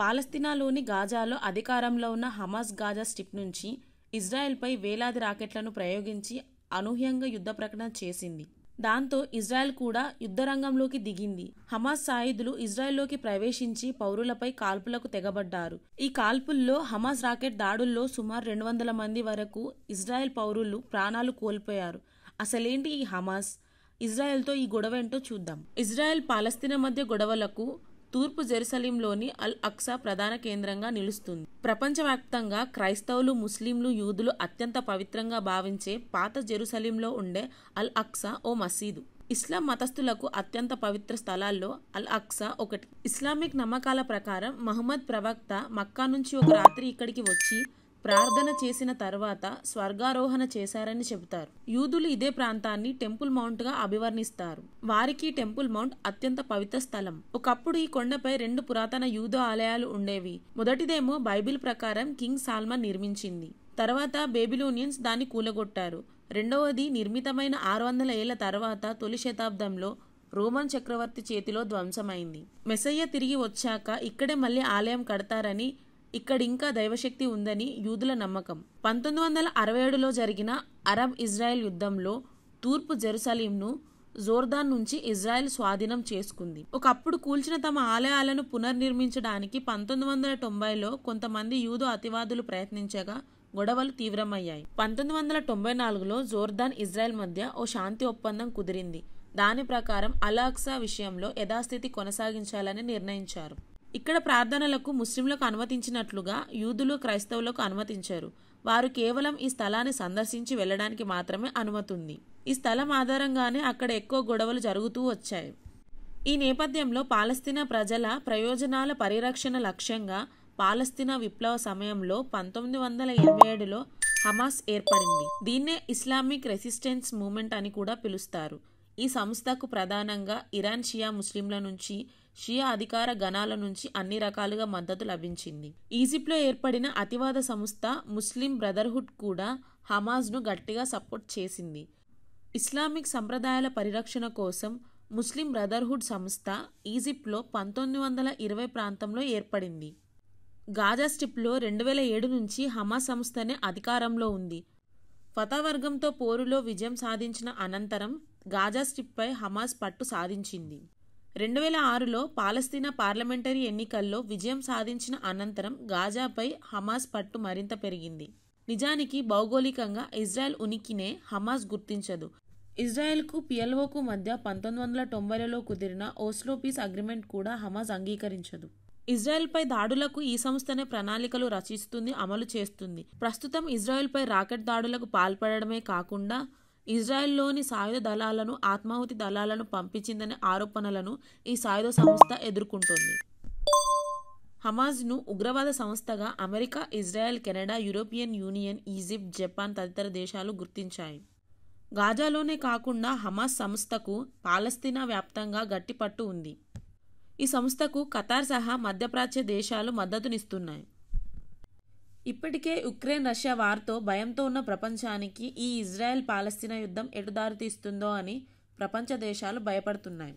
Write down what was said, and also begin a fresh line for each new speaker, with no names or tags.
పాలస్తీనాలోని గాజాలో అధికారంలో ఉన్న Hamas Gaza strip నుంచి ఇజ్రాయెల్పై వేలాది రాకెట్లను ప్రయోగించి అనూహ్యంగా యుద్ధ ప్రకటన చేసింది దాంతో ఇజ్రాయెల్ కూడా యుద్ధ రంగంలోకి దిగింది హమాస్ సాయుధులు ఇజ్రాయెల్లోకి ప్రవేశించి పౌరులపై కాల్పులకు తెగబడ్డారు ఈ కాల్పుల్లో హమాస్ రాకెట్ దాడుల్లో సుమారు రెండు వందల మంది వరకు ఇజ్రాయెల్ పౌరులు ప్రాణాలు కోల్పోయారు అసలేంటి ఈ హమాస్ ఇజ్రాయెల్తో ఈ గొడవ ఏంటో చూద్దాం ఇజ్రాయెల్ పాలస్తీనా మధ్య గొడవలకు తూర్పు జెరుసలింలోని అల్ అక్సా ప్రధాన కేంద్రంగా నిలుస్తుంది ప్రపంచవ్యాప్తంగా క్రైస్తవులు ముస్లింలు యూదులు అత్యంత పవిత్రంగా భావించే పాత జెరుసలింలో ఉండే అల్ అక్సా ఓ మసీదు ఇస్లాం మతస్థులకు అత్యంత పవిత్ర స్థలాల్లో అల్ అక్సా ఒకటి ఇస్లామిక్ నమ్మకాల ప్రకారం మహమ్మద్ ప్రవక్త మక్కా నుంచి ఒక రాత్రి ఇక్కడికి వచ్చి ప్రార్థన చేసిన తర్వాత స్వర్గారోహణ చేశారని చెబుతారు యూదులు ఇదే ప్రాంతాన్ని టెంపుల్ మౌంట్గా అభివర్ణిస్తారు వారికి టెంపుల్ మౌంట్ అత్యంత పవిత్ర స్థలం ఒకప్పుడు ఈ కొండపై రెండు పురాతన యూదు ఆలయాలు ఉండేవి మొదటిదేమో బైబిల్ ప్రకారం కింగ్ సాల్మన్ నిర్మించింది తర్వాత బేబిలోనియన్స్ దాన్ని కూలగొట్టారు రెండవది నిర్మితమైన ఆరు వందల ఏళ్ల తర్వాత తొలి శతాబ్దంలో రోమన్ చక్రవర్తి చేతిలో ధ్వంసమైంది మెసయ్య తిరిగి వచ్చాక ఇక్కడే మళ్ళీ ఆలయం కడతారని ఇక్కడ ఇంకా దైవశక్తి ఉందని యూదుల నమ్మకం పంతొమ్మిది వందల అరవై ఏడులో జరిగిన అరబ్ ఇజ్రాయెల్ యుద్ధంలో తూర్పు జెరూసలీంను జోర్దాన్ నుంచి ఇజ్రాయెల్ స్వాధీనం చేసుకుంది ఒకప్పుడు కూల్చిన తమ ఆలయాలను పునర్నిర్మించడానికి పంతొమ్మిది వందల తొంభైలో కొంతమంది యూదు అతివాదులు ప్రయత్నించగా గొడవలు తీవ్రమయ్యాయి పంతొమ్మిది వందల తొంభై నాలుగులో జోర్దాన్ ఇజ్రాయెల్ మధ్య ఓ శాంతి ఒప్పందం కుదిరింది దాని ప్రకారం అలాక్సా విషయంలో యథాస్థితి కొనసాగించాలని నిర్ణయించారు ఇక్కడ ప్రార్థనలకు ముస్లింలకు అనుమతించినట్లుగా యూదులు క్రైస్తవులకు అనుమతించారు వారు కేవలం ఈ స్థలాన్ని సందర్శించి వెళ్ళడానికి మాత్రమే అనుమతి ఉంది ఈ స్థలం ఆధారంగానే అక్కడ ఎక్కువ గొడవలు జరుగుతూ వచ్చాయి ఈ నేపథ్యంలో పాలస్తీనా ప్రజల ప్రయోజనాల పరిరక్షణ లక్ష్యంగా పాలస్తీనా విప్లవ సమయంలో పంతొమ్మిది వందల ఎనభై ఏడులో హమాస్ ఏర్పడింది దీన్నే ఇస్లామిక్ రెసిస్టెన్స్ మూమెంట్ అని కూడా పిలుస్తారు ఈ సంస్థకు ప్రధానంగా ఇరాన్ షియా ముస్లింల నుంచి షియా అధికార గణాల నుంచి అన్ని రకాలుగా మద్దతు లభించింది ఈజిప్ట్లో ఏర్పడిన అతివాద సంస్థ ముస్లిం బ్రదర్హుడ్ కూడా హమాజ్ను గట్టిగా సపోర్ట్ చేసింది ఇస్లామిక్ సంప్రదాయాల పరిరక్షణ కోసం ముస్లిం బ్రదర్హుడ్ సంస్థ ఈజిప్ట్లో పంతొమ్మిది వందల ఇరవై ప్రాంతంలో ఏర్పడింది గాజా స్ట్రిప్లో రెండు వేల ఏడు నుంచి హమాజ్ సంస్థనే అధికారంలో ఉంది ఫతావర్గంతో పోరులో విజయం సాధించిన అనంతరం గాజా స్ట్రిప్పై హమాస్ పట్టు సాధించింది రెండు వేల ఆరులో పాలస్తీనా పార్లమెంటరీ ఎన్నికల్లో విజయం సాధించిన అనంతరం గాజాపై హమాస్ పట్టు మరింత పెరిగింది నిజానికి భౌగోళికంగా ఇజ్రాయెల్ ఉనికినే హమాస్ గుర్తించదు ఇజ్రాయెల్కు పిఎల్ఓకు మధ్య పంతొమ్మిది వందల తొంభైలలో కుదిరిన ఓస్లో పీస్ అగ్రిమెంట్ కూడా హమాస్ అంగీకరించదు ఇజ్రాయెల్పై దాడులకు ఈ సంస్థనే ప్రణాళికలు రచిస్తుంది అమలు చేస్తుంది ప్రస్తుతం ఇజ్రాయెల్పై రాకెట్ దాడులకు పాల్పడమే కాకుండా ఇజ్రాయెల్లోని సాయుధ దళాలను ఆత్మాహుతి దళాలను పంపించిందనే ఆరోపణలను ఈ సాయుధ సంస్థ ఎదుర్కొంటోంది హమాజ్ను ఉగ్రవాద సంస్థగా America Israel Canada European Union Egypt Japan తదితర దేశాలు గుర్తించాయి గాజాలోనే కాకుండా హమాజ్ సంస్థకు పాలస్తీనా వ్యాప్తంగా గట్టిపట్టు ఉంది ఈ సంస్థకు ఖతార్ సహా మధ్యప్రాచ్య దేశాలు మద్దతునిస్తున్నాయి ఇప్పటికే ఉక్రెయిన్ రష్యా వార్తో భయంతో ఉన్న ప్రపంచానికి ఈ ఇజ్రాయెల్ పాలస్తీనా యుద్ధం ఎటు దారితీస్తుందో అని ప్రపంచ దేశాలు భయపడుతున్నాయి